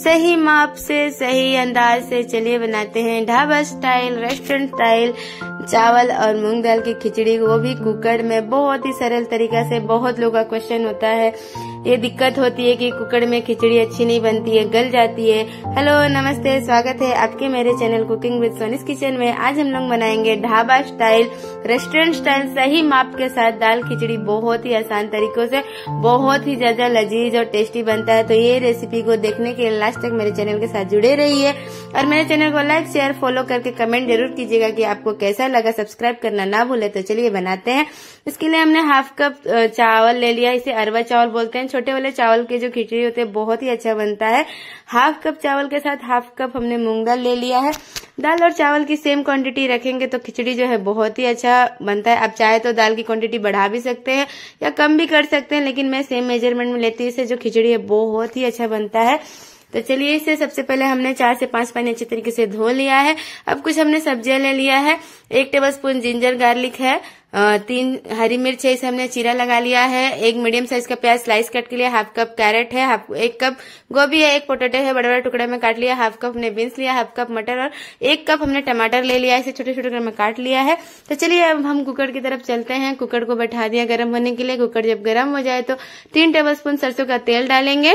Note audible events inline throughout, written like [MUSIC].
सही माप से सही अंदाज से चलिए बनाते हैं ढाबा स्टाइल रेस्टोरेंट स्टाइल चावल और मूंग दाल की खिचड़ी वो भी कुकर में बहुत ही सरल तरीका से बहुत लोगों का क्वेश्चन होता है ये दिक्कत होती है कि कुकर में खिचड़ी अच्छी नहीं बनती है गल जाती है हेलो नमस्ते स्वागत है आपके मेरे channel cooking with Soni's kitchen में आज हम लोग बनाएंगे ढाबा स्टाइल रेस्टोरेंट स्टाइल सही माप के साथ दाल खिचड़ी बहुत ही आसान तरीकों से बहुत ही ज्यादा लजीज और टेस्टी बनता है तो ये रेसिपी को देखने के लिए लास्ट तक मेरे चैनल के साथ जुड़े रहिए और मेरे चैनल को लाइक शेयर फॉलो करके कमेंट जरूर कीजिएगा कि आपको कैसा लगा सब्सक्राइब करना ना भूले तो चलिए बनाते हैं इसके लिए हमने हाफ कप चावल ले लिया इसे अरवा चावल बोलते हैं छोटे वाले चावल के जो खिचड़ी होते हैं बहुत ही अच्छा बनता है हाफ कप चावल के साथ हाफ कप हमने मूंग दाल ले लिया है दाल और चावल की सेम क्वांटिटी रखेंगे तो खिचड़ी जो है बहुत ही अच्छा बनता है आप चाहे तो दाल की क्वांटिटी बढ़ा भी सकते हैं या कम भी कर सकते हैं लेकिन मैं सेम मेजरमेंट में लेती हूँ इसे जो खिचड़ी है बहुत ही अच्छा बनता है तो चलिए इसे सबसे पहले हमने चार से पांच पानी अच्छे तरीके से धो लिया है अब कुछ हमने सब्जियां ले लिया है एक टेबल स्पून जिंजर गार्लिक है तीन हरी मिर्च है इसे हमने चीरा लगा लिया है एक मीडियम साइज का प्याज स्लाइस कट के लिए हाफ कप कैरेट है हाफ एक कप गोभी है एक पोटेटो है बड़े बड़े टुकड़े में काट लिया हाफ कप हमने बीन्स लिया हाफ कप मटर और एक कप हमने टमाटर ले लिया इसे छोटे छोटे में काट लिया है तो चलिए अब हम कुकर की तरफ चलते हैं कुकर को बैठा दिया गर्म होने के लिए कुकर जब गर्म हो जाए तो तीन टेबल स्पून सरसों का तेल डालेंगे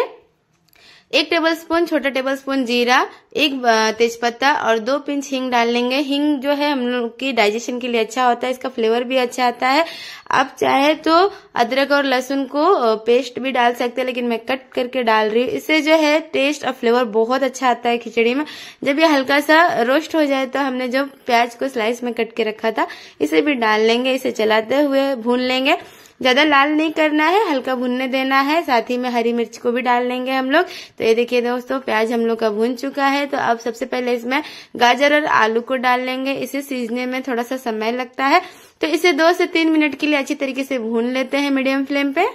एक टेबलस्पून छोटा टेबलस्पून जीरा एक तेजपत्ता और दो पिंच हींग डाल लेंगे हींग जो है हम लोग की डाइजेशन के लिए अच्छा होता है इसका फ्लेवर भी अच्छा आता है आप चाहे तो अदरक और लहसुन को पेस्ट भी डाल सकते हैं लेकिन मैं कट करके डाल रही हूँ इससे जो है टेस्ट और फ्लेवर बहुत अच्छा आता है खिचड़ी में जब ये हल्का सा रोस्ट हो जाए तो हमने जो प्याज को स्लाइस में कट के रखा था इसे भी डाल लेंगे इसे चलाते हुए भून लेंगे ज्यादा लाल नहीं करना है हल्का भुनने देना है साथ ही में हरी मिर्च को भी डाल लेंगे हम लोग तो ये देखिए दोस्तों प्याज हम लोग का भुन चुका है तो अब सबसे पहले इसमें गाजर और आलू को डाल लेंगे इसे सीजने में थोड़ा सा समय लगता है तो इसे दो से तीन मिनट के लिए अच्छी तरीके से भून लेते हैं मीडियम फ्लेम पे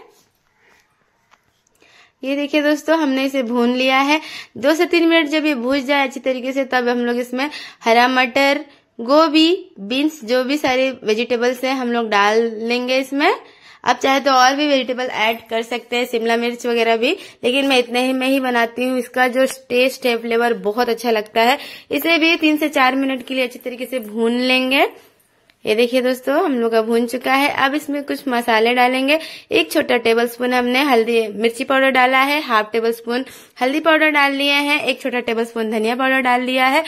ये देखिए दोस्तों हमने इसे भून लिया है दो से तीन मिनट जब ये भूज जाए अच्छी तरीके से तब हम लोग इसमें हरा मटर गोभी बीन्स जो भी सारे वेजिटेबल्स हैं हम लोग डाल लेंगे इसमें आप चाहे तो और भी वेजिटेबल ऐड कर सकते हैं शिमला मिर्च वगैरह भी लेकिन मैं इतने ही में ही बनाती हूँ इसका जो टेस्ट है फ्लेवर बहुत अच्छा लगता है इसे भी तीन से चार मिनट के लिए अच्छी तरीके से भून लेंगे ये देखिए दोस्तों हम लोग का भून चुका है अब इसमें कुछ मसाले डालेंगे एक छोटा टेबल स्पून हमने हल्दी मिर्ची पाउडर डाला है हाफ टेबल स्पून हल्दी पाउडर डाल लिए हैं एक छोटा टेबल स्पून धनिया पाउडर डाल लिया है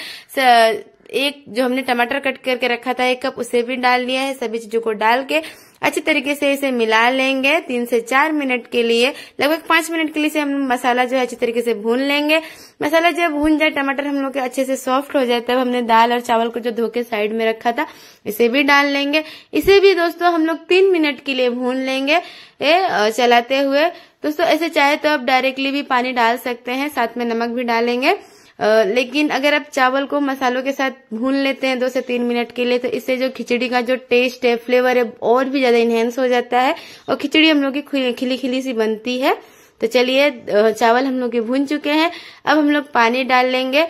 एक जो हमने टमाटर कट करके रखा था एक कप उसे भी डाल लिया है सभी चीजों को डाल के अच्छी तरीके से इसे मिला लेंगे तीन से चार मिनट के लिए लगभग पांच मिनट के लिए से हम मसाला जो है अच्छी तरीके से भून लेंगे मसाला जब भून जाए टमाटर हम लोग के अच्छे से सॉफ्ट हो जाए तब हमने दाल और चावल को जो धो के साइड में रखा था इसे भी डाल लेंगे इसे भी दोस्तों हम लोग तीन मिनट के लिए भून लेंगे ए, चलाते हुए दोस्तों ऐसे चाहे तो आप डायरेक्टली भी पानी डाल सकते हैं साथ में नमक भी डालेंगे लेकिन अगर आप चावल को मसालों के साथ भून लेते हैं दो से तीन मिनट के लिए तो इससे जो खिचड़ी का जो टेस्ट है फ्लेवर है और भी ज्यादा इन्हेंस हो जाता है और खिचड़ी हम लोग की खिली खिली सी बनती है तो चलिए चावल हम लोग के भून चुके हैं अब हम लोग पानी डाल लेंगे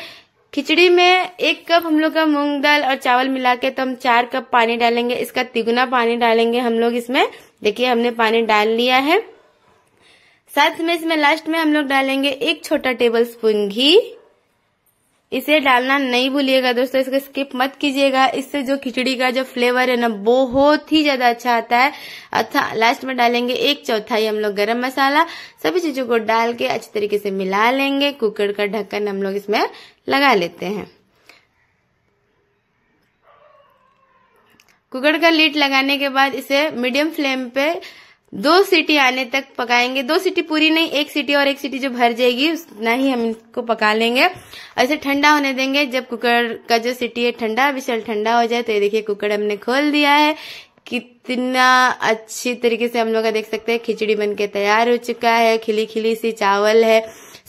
खिचड़ी में एक कप हम लोग का मूंग दाल और चावल मिला के तो हम चार कप पानी डालेंगे इसका तिगुना पानी डालेंगे हम लोग इसमें देखिए हमने पानी डाल लिया है साथ में इसमें लास्ट में हम लोग डालेंगे एक छोटा टेबल स्पून घी इसे डालना नहीं भूलिएगा दोस्तों इसको स्किप मत कीजिएगा इससे जो खिचड़ी का जो फ्लेवर है ना बहुत ही ज्यादा अच्छा आता है अच्छा लास्ट में डालेंगे एक चौथाई हम लोग गर्म मसाला सभी चीजों को डाल के अच्छे तरीके से मिला लेंगे कुकर का ढक्कन हम लोग इसमें लगा लेते हैं कुकर का लीट लगाने के बाद इसे मीडियम फ्लेम पे दो सीटी आने तक पकाएंगे दो सीटी पूरी नहीं एक सीटी और एक सीटी जो भर जाएगी उतना ही हम इनको पका लेंगे ऐसे ठंडा होने देंगे जब कुकर का जो सीटी है ठंडा विशाल ठंडा हो जाए तो ये देखिए कुकर हमने खोल दिया है कितना अच्छी तरीके से हम लोग देख सकते हैं खिचड़ी बन के तैयार हो चुका है खिली खिली सी चावल है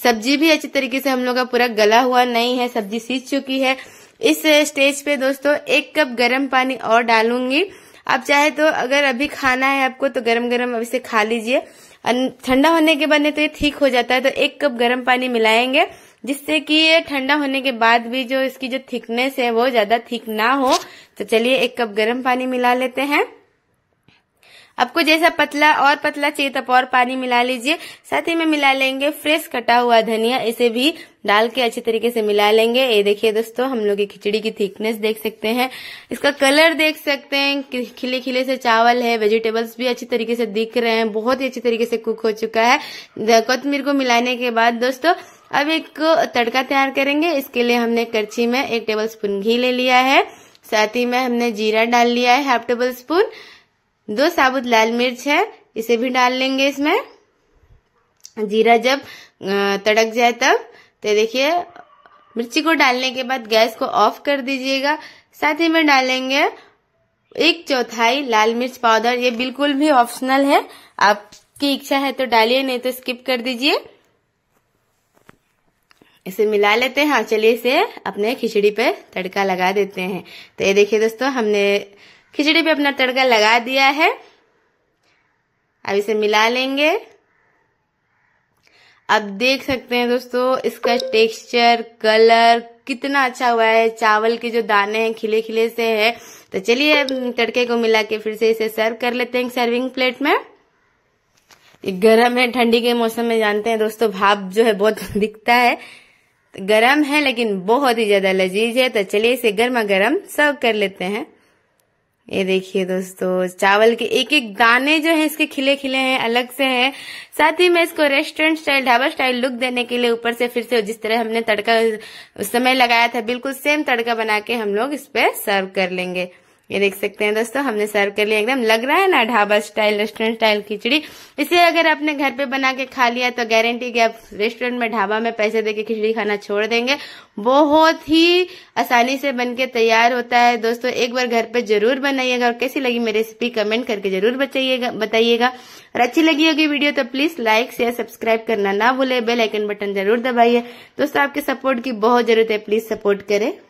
सब्जी भी अच्छी तरीके से हम लोग का पूरा गला हुआ नहीं है सब्जी सीज चुकी है इस स्टेज पे दोस्तों एक कप गर्म पानी और डालूंगी आप चाहे तो अगर अभी खाना है आपको तो गरम गरम अभी से खा लीजिए ठंडा होने के बाद तो ये ठीक हो जाता है तो एक कप गर्म पानी मिलाएंगे जिससे कि ये ठंडा होने के बाद भी जो इसकी जो थिकनेस है वो ज्यादा थिक ना हो तो चलिए एक कप गर्म पानी मिला लेते हैं आपको जैसा पतला और पतला चाहिए तब और पानी मिला लीजिए साथ ही में मिला लेंगे फ्रेश कटा हुआ धनिया इसे भी डाल के अच्छे तरीके से मिला लेंगे ये देखिए दोस्तों हम लोग की खिचड़ी की थिकनेस देख सकते हैं इसका कलर देख सकते हैं खिले खिले से चावल है वेजिटेबल्स भी अच्छी तरीके से दिख रहे हैं बहुत ही अच्छी तरीके से कुक हो चुका है कोतमीर को मिलाने के बाद दोस्तों अब एक तड़का तैयार करेंगे इसके लिए हमने करछी में एक टेबल स्पून घी ले लिया है साथ ही में हमने जीरा डाल लिया है हाफ टेबल स्पून दो साबुत लाल मिर्च है इसे भी डाल लेंगे इसमें जीरा जब तड़क जाए तब तो देखिए मिर्ची को डालने के बाद गैस को ऑफ कर दीजिएगा साथ ही में डालेंगे एक चौथाई लाल मिर्च पाउडर ये बिल्कुल भी ऑप्शनल है आपकी इच्छा है तो डालिए नहीं तो स्किप कर दीजिए इसे मिला लेते हैं और चलिए इसे अपने खिचड़ी पे तड़का लगा देते हैं तो ये देखिए दोस्तों हमने खिचड़ी पे अपना तड़का लगा दिया है अब इसे मिला लेंगे अब देख सकते हैं दोस्तों इसका टेक्सचर कलर कितना अच्छा हुआ है चावल के जो दाने हैं खिले खिले से है तो चलिए तड़के को मिला के फिर से इसे सर्व कर लेते हैं सर्विंग प्लेट में गर्म है ठंडी के मौसम में जानते हैं दोस्तों भाप जो है बहुत [LAUGHS] दिखता है गर्म है लेकिन बहुत ही ज्यादा लजीज है तो चलिए इसे गर्मा गर्म सर्व कर लेते हैं ये देखिए दोस्तों चावल के एक एक दाने जो है इसके खिले खिले हैं अलग से हैं साथ ही मैं इसको restaurant style dhaba style look देने के लिए ऊपर से फिर से जिस तरह हमने तड़का उस समय लगाया था बिल्कुल सेम तड़का बना के हम लोग इस पे सर्व कर लेंगे ये देख सकते हैं दोस्तों हमने सर्व कर लिया एकदम लग रहा है ना ढाबा स्टाइल रेस्टोरेंट स्टाइल खिचड़ी इसे अगर आपने घर पे बना के खा लिया तो गारंटी कि आप रेस्टोरेंट में ढाबा में पैसे देके खिचड़ी खाना छोड़ देंगे बहुत ही आसानी से बन के तैयार होता है दोस्तों एक बार घर पे जरूर बनाइएगा और कैसी लगी मेरी रेसिपी कमेंट करके जरूर बताइएगा बताइएगा और अच्छी लगी होगी वीडियो तो प्लीज लाइक शेयर सब्सक्राइब करना ना भूले बेल आइकन बटन जरूर दबाइए दोस्तों आपके सपोर्ट की बहुत जरूरत है प्लीज सपोर्ट करें